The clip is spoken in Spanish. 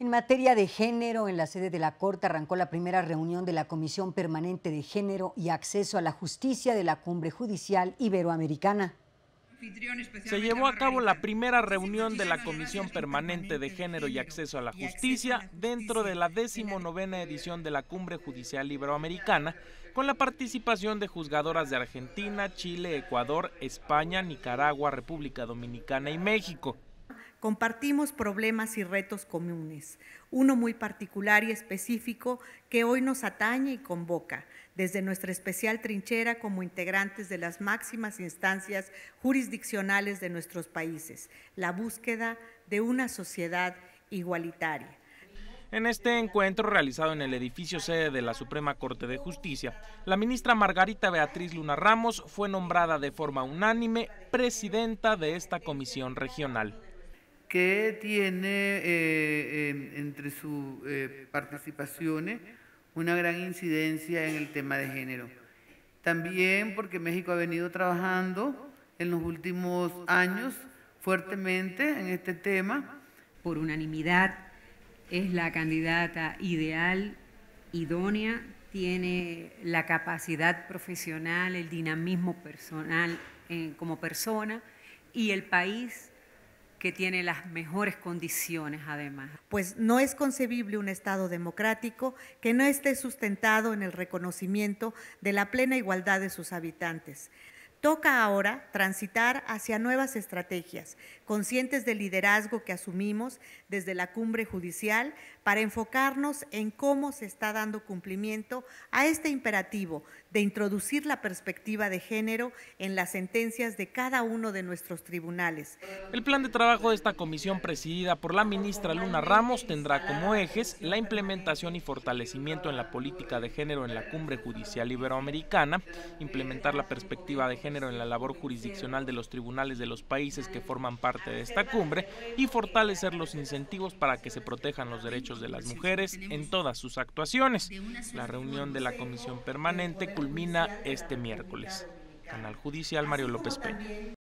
En materia de género, en la sede de la Corte arrancó la primera reunión de la Comisión Permanente de Género y Acceso a la Justicia de la Cumbre Judicial Iberoamericana. Se llevó a cabo la primera reunión de la Comisión Permanente de Género y Acceso a la Justicia dentro de la decimonovena eh, edición de la Cumbre Judicial Iberoamericana, con la participación de juzgadoras de Argentina, Chile, Ecuador, España, Nicaragua, República Dominicana y México. Compartimos problemas y retos comunes, uno muy particular y específico que hoy nos atañe y convoca desde nuestra especial trinchera como integrantes de las máximas instancias jurisdiccionales de nuestros países, la búsqueda de una sociedad igualitaria. En este encuentro realizado en el edificio sede de la Suprema Corte de Justicia, la ministra Margarita Beatriz Luna Ramos fue nombrada de forma unánime presidenta de esta comisión regional que tiene eh, entre sus eh, participaciones una gran incidencia en el tema de género. También porque México ha venido trabajando en los últimos años fuertemente en este tema. Por unanimidad es la candidata ideal, idónea, tiene la capacidad profesional, el dinamismo personal eh, como persona y el país que tiene las mejores condiciones además. Pues no es concebible un Estado democrático que no esté sustentado en el reconocimiento de la plena igualdad de sus habitantes, Toca ahora transitar hacia nuevas estrategias, conscientes del liderazgo que asumimos desde la cumbre judicial, para enfocarnos en cómo se está dando cumplimiento a este imperativo de introducir la perspectiva de género en las sentencias de cada uno de nuestros tribunales. El plan de trabajo de esta comisión presidida por la ministra Luna Ramos tendrá como ejes la implementación y fortalecimiento en la política de género en la cumbre judicial iberoamericana, implementar la perspectiva de género en la labor jurisdiccional de los tribunales de los países que forman parte de esta cumbre y fortalecer los incentivos para que se protejan los derechos de las mujeres en todas sus actuaciones. La reunión de la comisión permanente culmina este miércoles. Canal Judicial Mario López Peña.